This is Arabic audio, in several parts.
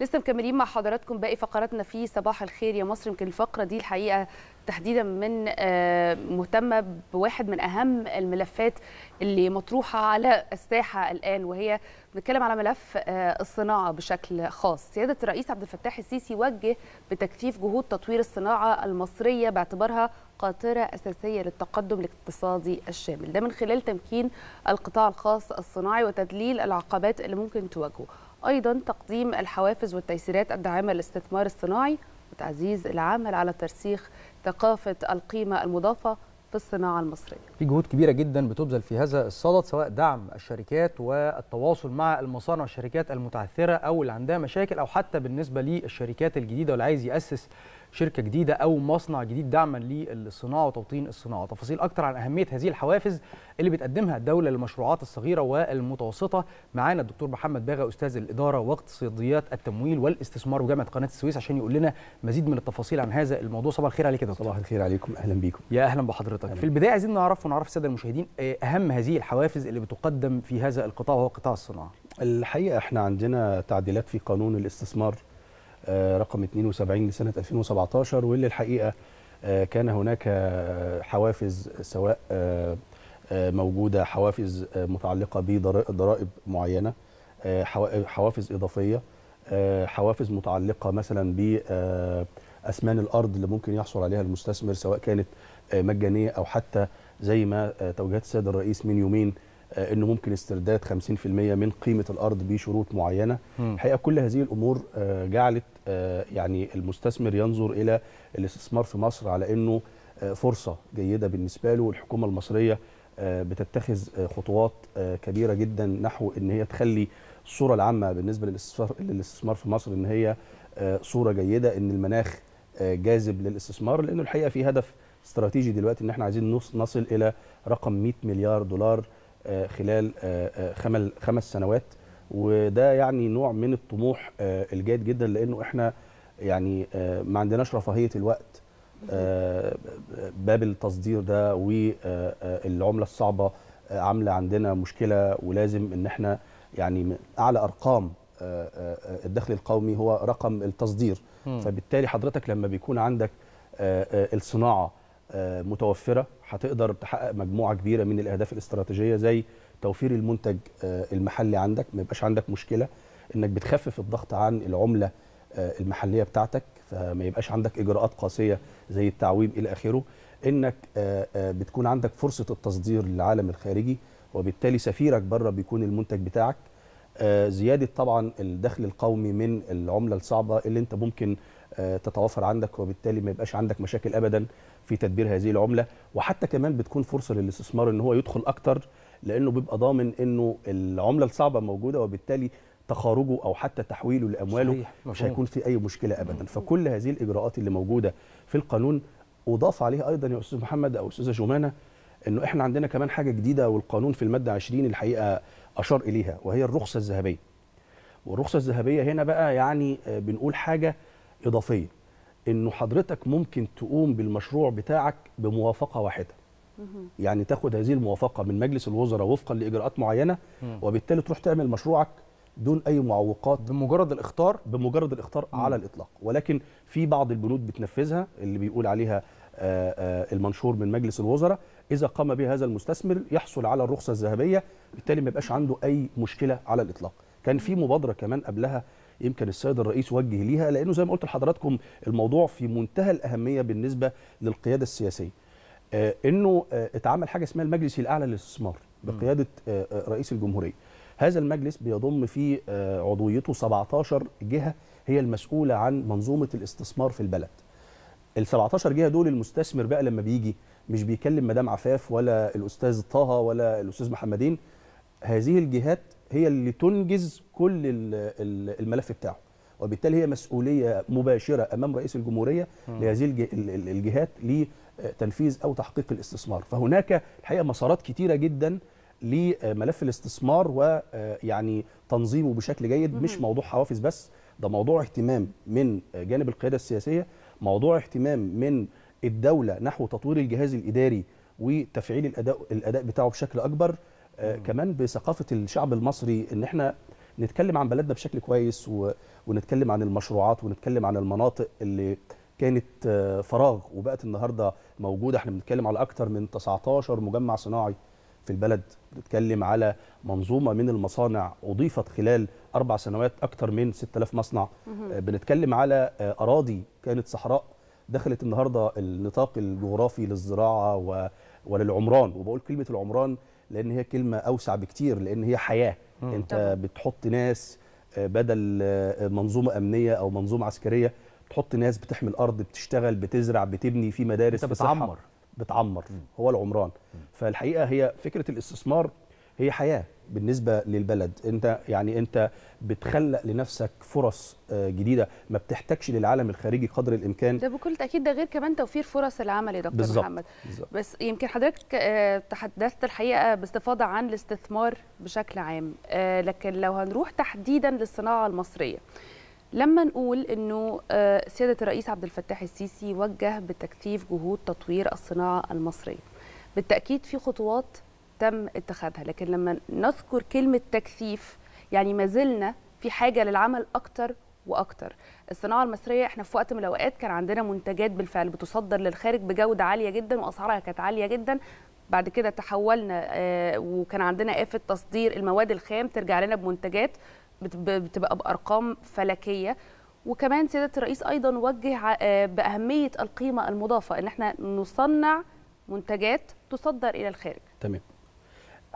لسه مكملين مع حضراتكم باقي فقراتنا في صباح الخير يا مصر يمكن الفقره دي الحقيقه تحديدا من آه، مهتمه بواحد من اهم الملفات اللي مطروحه على الساحه الان وهي بنتكلم على ملف آه، الصناعه بشكل خاص سياده الرئيس عبد الفتاح السيسي وجه بتكثيف جهود تطوير الصناعه المصريه باعتبارها قاطرة أساسية للتقدم الاقتصادي الشامل ده من خلال تمكين القطاع الخاص الصناعي وتذليل العقبات اللي ممكن تواجهه أيضا تقديم الحوافز والتيسيرات الداعمة للاستثمار الصناعي وتعزيز العمل على ترسيخ ثقافة القيمة المضافة في الصناعة المصرية في جهود كبيرة جدا بتبذل في هذا الصدد سواء دعم الشركات والتواصل مع المصانع والشركات المتعثرة أو اللي عندها مشاكل أو حتى بالنسبة للشركات الجديدة واللي عايز يأسس شركه جديده او مصنع جديد دعما للصناعه وتوطين الصناعه تفاصيل اكتر عن اهميه هذه الحوافز اللي بتقدمها الدوله للمشروعات الصغيره والمتوسطه معانا الدكتور محمد باغا استاذ الاداره واقتصاديات التمويل والاستثمار بجامعه قناه السويس عشان يقول لنا مزيد من التفاصيل عن هذا الموضوع صباح الخير عليك يا دكتور صباح الخير عليكم اهلا بيكم يا اهلا بحضرتك أهلا. في البدايه عايزين نعرف ونعرف الساده المشاهدين آه، اهم هذه الحوافز اللي بتقدم في هذا القطاع وهو قطاع الصناعه الحقيقه احنا عندنا تعديلات في قانون الاستثمار آه، رقم 72 لسنه 2017 واللي الحقيقه آه، كان هناك آه، حوافز سواء موجوده حوافز متعلقه بضرائب معينه حوافز اضافيه حوافز متعلقه مثلا بأسمان الارض اللي ممكن يحصل عليها المستثمر سواء كانت مجانيه او حتى زي ما توجيهات السيد الرئيس من يومين آه، انه ممكن استرداد 50% من قيمه الارض بشروط معينه الحقيقه كل هذه الامور آه، جعلت آه، يعني المستثمر ينظر الى الاستثمار في مصر على انه فرصه جيده بالنسبه له والحكومه المصريه بتتخذ خطوات كبيره جدا نحو ان هي تخلي الصوره العامه بالنسبه للاستثمار في مصر ان هي صوره جيده ان المناخ جاذب للاستثمار لانه الحقيقه في هدف استراتيجي دلوقتي ان احنا عايزين نصل الى رقم 100 مليار دولار آه، خلال آه، آه، خمس سنوات وده يعني نوع من الطموح الجيد جدا لانه احنا يعني ما عندناش رفاهيه الوقت باب التصدير ده والعمله الصعبه عامله عندنا مشكله ولازم ان احنا يعني اعلى ارقام الدخل القومي هو رقم التصدير فبالتالي حضرتك لما بيكون عندك الصناعه آه، متوفره هتقدر تحقق مجموعه كبيره من الاهداف الاستراتيجيه زي توفير المنتج آه، المحلي عندك ما يبقاش عندك مشكله انك بتخفف الضغط عن العمله آه، المحليه بتاعتك فما يبقاش عندك اجراءات قاسيه زي التعويم الى اخره انك بتكون عندك فرصه التصدير للعالم الخارجي وبالتالي سفيرك بره بيكون المنتج بتاعك زياده طبعا الدخل القومي من العمله الصعبه اللي انت ممكن تتوافر عندك وبالتالي ما يبقاش عندك مشاكل ابدا في تدبير هذه العمله وحتى كمان بتكون فرصه للاستثمار ان هو يدخل اكتر لانه بيبقى ضامن انه العمله الصعبه موجوده وبالتالي تخارجه او حتى تحويله لامواله صحيح. مش هيكون في اي مشكله ابدا فكل هذه الاجراءات اللي موجوده في القانون اضاف عليها ايضا يا استاذ محمد او استاذه جمانه انه احنا عندنا كمان حاجه جديده والقانون في الماده 20 الحقيقه اشار اليها وهي الرخصه الذهبيه والرخصه الذهبيه هنا بقى يعني بنقول حاجه اضافيه انه حضرتك ممكن تقوم بالمشروع بتاعك بموافقه واحده يعني تاخد هذه الموافقه من مجلس الوزراء وفقا لاجراءات معينه وبالتالي تروح تعمل مشروعك دون اي معوقات بمجرد الاختار بمجرد الاختار مم. على الاطلاق ولكن في بعض البنود بتنفذها اللي بيقول عليها آآ آه، آآ آه، المنشور من مجلس الوزراء اذا قام به هذا المستثمر يحصل على الرخصه الذهبيه بالتالي ما يبقاش عنده اي مشكله على الاطلاق كان في مبادره كمان قبلها يمكن السيد الرئيس وجه ليها لانه زي ما قلت لحضراتكم الموضوع في منتهى الاهميه بالنسبه للقياده السياسيه آه، انه آه، اتعمل حاجه اسمها المجلس الاعلى للاستثمار بقياده آه، رئيس الجمهوريه هذا المجلس بيضم في عضويته 17 جهه هي المسؤوله عن منظومه الاستثمار في البلد ال 17 جهه دول المستثمر بقى لما بيجي مش بيكلم مدام عفاف ولا الاستاذ طه ولا الاستاذ محمدين هذه الجهات هي اللي تنجز كل الملف بتاعه وبالتالي هي مسؤوليه مباشره امام رئيس الجمهوريه لهذه الجهات لتنفيذ او تحقيق الاستثمار فهناك الحقيقه مسارات كثيره جدا لملف الاستثمار ويعني آه، تنظيمه بشكل جيد مش موضوع حوافز بس ده موضوع اهتمام من جانب القياده السياسيه موضوع اهتمام من الدوله نحو تطوير الجهاز الاداري وتفعيل الاداء الاداء بتاعه بشكل اكبر آه، كمان بثقافه الشعب المصري ان احنا نتكلم عن بلدنا بشكل كويس و... ونتكلم عن المشروعات ونتكلم عن المناطق اللي كانت آه، فراغ وبقت النهارده موجوده احنا بنتكلم على اكثر من 19 مجمع صناعي في البلد بنتكلم على منظومه من المصانع اضيفت خلال اربع سنوات اكثر من 6000 مصنع آه، بنتكلم على اراضي كانت صحراء دخلت النهارده النطاق الجغرافي للزراعه و... وللعمران وبقول كلمه العمران لان هي كلمه اوسع بكتير لان هي حياه مم. انت طبعا. بتحط ناس آه، بدل آه، منظومه امنيه او منظومه عسكريه بتحط ناس بتحمي الارض بتشتغل بتزرع بتبني في مدارس بتعمر بتعمر مم. هو العمران مم. فالحقيقه هي فكره الاستثمار هي حياه بالنسبه للبلد انت يعني انت بتخلق لنفسك فرص آه، جديده ما بتحتاجش للعالم الخارجي قدر الامكان ده بكل تاكيد ده غير كمان توفير فرص العمل يا دكتور بالزبط. محمد بالزبط. بس يمكن حضرتك آه، تحدثت الحقيقه باستفاضه عن الاستثمار بشكل عام آه، لكن لو هنروح تحديدا للصناعه المصريه لما نقول انه سياده الرئيس عبد الفتاح السيسي وجه بتكثيف جهود تطوير الصناعه المصريه بالتاكيد في خطوات تم اتخاذها لكن لما نذكر كلمه تكثيف يعني ما زلنا في حاجه للعمل اكتر واكتر الصناعه المصريه احنا في وقت من الاوقات كان عندنا منتجات بالفعل بتصدر للخارج بجوده عاليه جدا واسعارها كانت عاليه جدا بعد كده تحولنا آه، وكان عندنا آفة تصدير المواد الخام ترجع لنا بمنتجات بتبقى بأرقام فلكية وكمان سيادة الرئيس أيضا وجه آه، بأهمية القيمة المضافة إن احنا نصنع منتجات تصدر إلى الخارج تمام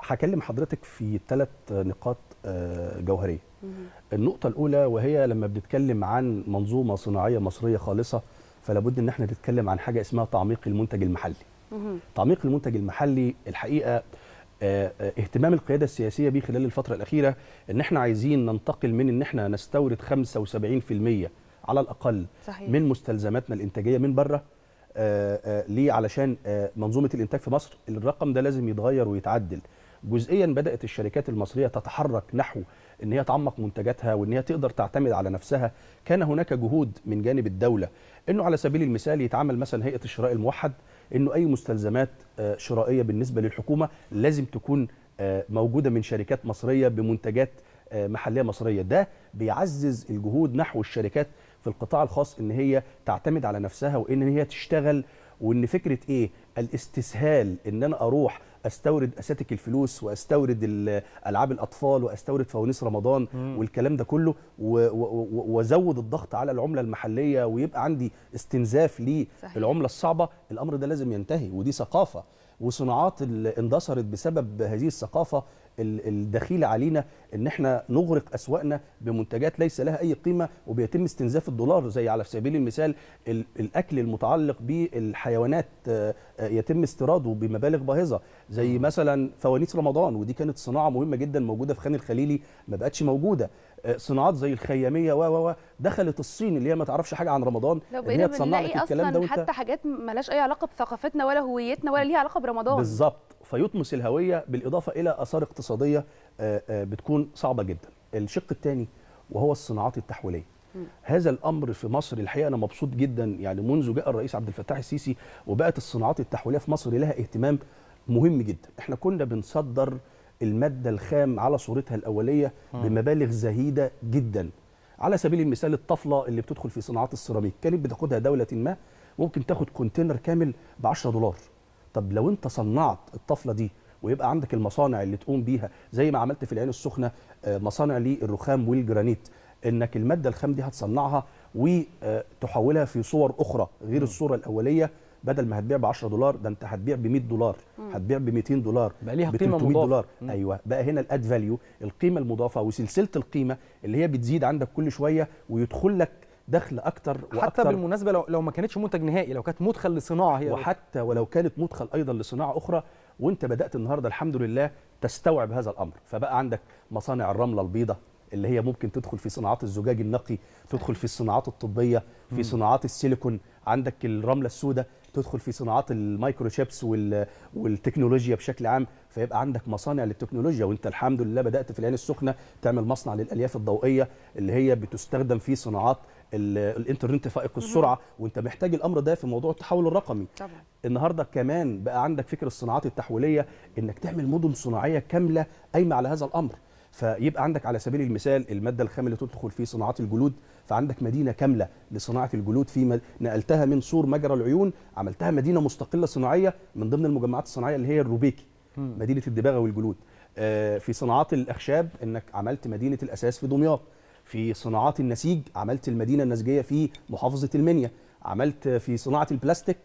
هكلم حضرتك في ثلاث نقاط آه، جوهريه النقطه الاولى وهي لما بنتكلم عن منظومه صناعيه مصريه خالصه فلا بد ان احنا نتكلم عن حاجه اسمها تعميق المنتج المحلي تعميق المنتج المحلي الحقيقه آه، آه، اهتمام القياده السياسيه بيه خلال الفتره الاخيره ان احنا عايزين ننتقل من ان احنا نستورد 75% على الاقل صحيح. من مستلزماتنا الانتاجيه من بره ليه علشان منظومه الانتاج في مصر الرقم ده لازم يتغير ويتعدل جزئيا بدات الشركات المصريه تتحرك نحو ان هي تعمق منتجاتها وان هي تقدر تعتمد على نفسها كان هناك جهود من جانب الدوله انه على سبيل المثال يتعامل مثلا هيئه الشراء الموحد انه اي مستلزمات آه، شرائيه بالنسبه للحكومه لازم تكون آه، موجوده من شركات مصريه بمنتجات آه، محليه مصريه ده بيعزز الجهود نحو الشركات في القطاع الخاص ان هي تعتمد على نفسها وان هي تشتغل وان فكره ايه الاستسهال ان انا اروح استورد اساتك الفلوس واستورد العاب الاطفال واستورد فوانيس رمضان مم. والكلام ده كله وازود الضغط على العمله المحليه ويبقى عندي استنزاف للعمله الصعبه الامر ده لازم ينتهي ودي ثقافه وصناعات اللي اندثرت بسبب هذه الثقافه الدخيله علينا ان احنا نغرق اسواقنا بمنتجات ليس لها اي قيمه وبيتم استنزاف الدولار زي على سبيل المثال الاكل المتعلق بالحيوانات آه، آه، يتم استيراده بمبالغ باهظه زي آه. مثلا فوانيس رمضان ودي كانت صناعه مهمه جدا موجوده في خان الخليلي ما بقتش موجوده صناعات زي الخياميه و و دخلت الصين اللي هي ما تعرفش حاجه عن رمضان ان هي تصنع لك الكلام ده وانت حتى حاجات مالهاش اي علاقه بثقافتنا ولا هويتنا ولا ليها علاقه برمضان بالظبط فيطمس الهويه بالاضافه الى اثار اقتصاديه آه، آه، بتكون صعبه جدا الشق الثاني وهو الصناعات التحويليه هذا الامر في مصر الحقيقه انا مبسوط جدا يعني منذ جاء الرئيس عبد الفتاح السيسي وبقت الصناعات التحويليه في مصر لها اهتمام مهم جدا احنا كنا بنصدر المادة الخام على صورتها الأولية بمبالغ زهيدة جدا على سبيل المثال الطفلة اللي بتدخل في صناعات السيراميك كانت بتاخدها دولة ما ممكن تاخد كونتينر كامل ب 10 دولار طب لو انت صنعت الطفلة دي ويبقى عندك المصانع اللي تقوم بيها زي ما عملت في العين السخنة آه، مصانع للرخام والجرانيت انك المادة الخام دي هتصنعها وتحولها في صور أخرى غير الصورة الأولية بدل ما هتبيع ب 10 دولار ده انت هتبيع ب 100 دولار هتبيع ب 200 دولار بقى ليها قيمه مضافه دولار مم. ايوه بقى هنا الاد فاليو القيمه المضافه وسلسله القيمه اللي هي بتزيد عندك كل شويه ويدخل لك دخل اكتر وحتى حتى بالمناسبه لو, لو ما كانتش منتج نهائي لو كانت مدخل لصناعه هي وحتى ولو كانت مدخل ايضا لصناعه اخرى وانت بدات النهارده الحمد لله تستوعب هذا الامر فبقى عندك مصانع الرمله البيضاء اللي هي ممكن تدخل في صناعات الزجاج النقي تدخل في الصناعات الطبيه في صناعات السيليكون عندك الرمله السوداء تدخل في صناعات المايكروشيبس والتكنولوجيا بشكل عام فيبقى عندك مصانع للتكنولوجيا وانت الحمد لله بدات في العين السخنه تعمل مصنع للالياف الضوئيه اللي هي بتستخدم في صناعات الانترنت فائق السرعه وانت محتاج الامر ده في موضوع التحول الرقمي طبعا. النهارده كمان بقى عندك فكره الصناعات التحويليه انك تعمل مدن صناعيه كامله قايمه على هذا الامر فيبقى عندك على سبيل المثال الماده الخام اللي تدخل في صناعات الجلود فعندك مدينه كامله لصناعه الجلود في مد... نقلتها من سور مجرى العيون عملتها مدينه مستقله صناعيه من ضمن المجمعات الصناعيه اللي هي الروبيكي مدينه الدباغه والجلود آه، في صناعات الاخشاب انك عملت مدينه الاساس في دمياط في صناعات النسيج عملت المدينه النسجيه في محافظه المنيا عملت في صناعه البلاستيك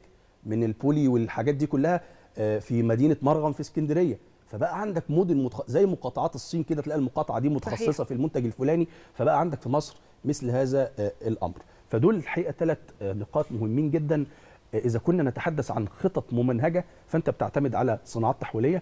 من البولي والحاجات دي كلها آه، في مدينه مرغم في اسكندريه فبقى عندك مدن متخ... زي مقاطعات الصين كده تلاقي المقاطعه دي متخصصه صحيح. في المنتج الفلاني فبقى عندك في مصر مثل هذا آه، الامر فدول الحقيقه ثلاث آه، نقاط مهمين جدا آه، اذا كنا نتحدث عن خطط ممنهجه فانت بتعتمد على صناعات تحويليه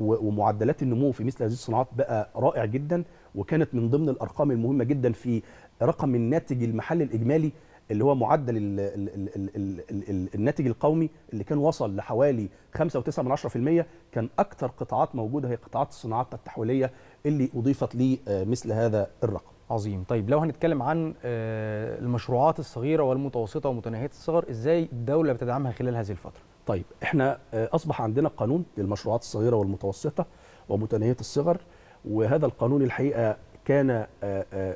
ومعدلات النمو في مثل هذه الصناعات بقى رائع جدا وكانت من ضمن الارقام المهمه جدا في رقم الناتج المحلي الاجمالي اللي هو معدل الـ الـ الـ الـ الـ الناتج القومي اللي كان وصل لحوالي 5.9% كان اكثر قطاعات موجوده هي قطاعات الصناعات التحويليه اللي اضيفت لمثل هذا الرقم عظيم طيب لو هنتكلم عن آه، المشروعات الصغيره والمتوسطه ومتناهيه الصغر ازاي الدوله بتدعمها خلال هذه الفتره طيب احنا آه، اصبح عندنا قانون للمشروعات الصغيره والمتوسطه ومتناهيه الصغر وهذا القانون الحقيقه كان آه،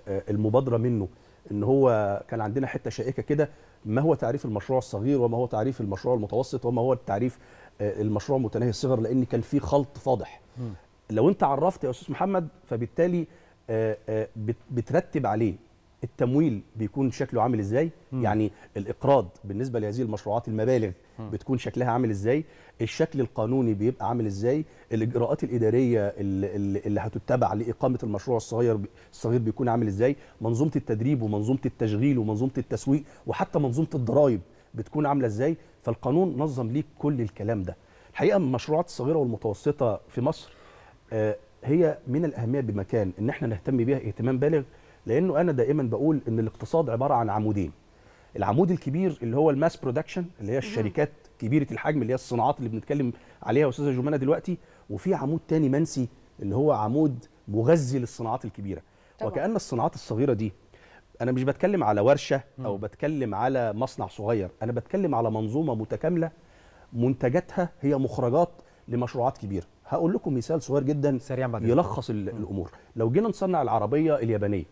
المبادره منه ان هو كان عندنا حته شائكه كده ما هو تعريف المشروع الصغير وما هو تعريف المشروع المتوسط وما هو التعريف المشروع متناهي الصغر لان كان في خلط فاضح لو انت عرفت يا استاذ محمد فبالتالي آه، آه، بترتب عليه التمويل بيكون شكله عامل ازاي مم. يعني الاقراض بالنسبه لهذه المشروعات المبالغ مم. بتكون شكلها عامل ازاي الشكل القانوني بيبقى عامل ازاي الاجراءات الاداريه اللي, اللي هتتبع لاقامه المشروع الصغير الصغير بيكون عامل ازاي منظومه التدريب ومنظومه التشغيل ومنظومه التسويق وحتى منظومه الضرائب بتكون عامله ازاي فالقانون نظم ليك كل الكلام ده الحقيقه المشروعات الصغيره والمتوسطه في مصر آه، هي من الاهميه بمكان ان احنا نهتم بيها اهتمام بالغ لانه انا دائما بقول ان الاقتصاد عباره عن عمودين العمود الكبير اللي هو الماس برودكشن اللي هي الشركات كبيره الحجم اللي هي الصناعات اللي بنتكلم عليها استاذه جمانه دلوقتي وفي عمود تاني منسي اللي هو عمود مغذي للصناعات الكبيره طبعا. وكان الصناعات الصغيره دي انا مش بتكلم على ورشه او بتكلم على مصنع صغير انا بتكلم على منظومه متكامله منتجاتها هي مخرجات لمشروعات كبيره هقول لكم مثال صغير جدا سريع يلخص الامور لو جينا نصنع العربيه اليابانيه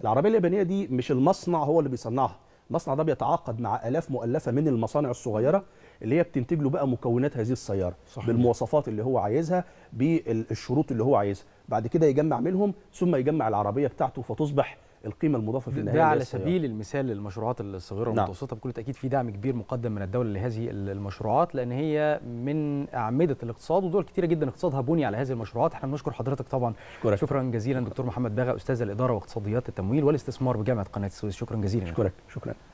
العربيه اليابانيه دي مش المصنع هو اللي بيصنعها المصنع ده بيتعاقد مع الاف مؤلفه من المصانع الصغيره اللي هي بتنتج له بقى مكونات هذه السياره صحيح. بالمواصفات اللي هو عايزها بالشروط اللي هو عايزها بعد كده يجمع منهم ثم يجمع العربيه بتاعته فتصبح القيمه المضافه في النهايه ده على سبيل المثال للمشروعات الصغيره نعم. والمتوسطه نعم. بكل تاكيد في دعم كبير مقدم من الدوله لهذه المشروعات لان هي من اعمده الاقتصاد ودول كثيره جدا اقتصادها بني على هذه المشروعات احنا بنشكر حضرتك طبعا شكرا, شكرا جزيلا دكتور محمد باغا استاذ الاداره واقتصاديات التمويل والاستثمار بجامعه قناه السويس شكرا جزيلا شكرا شكرا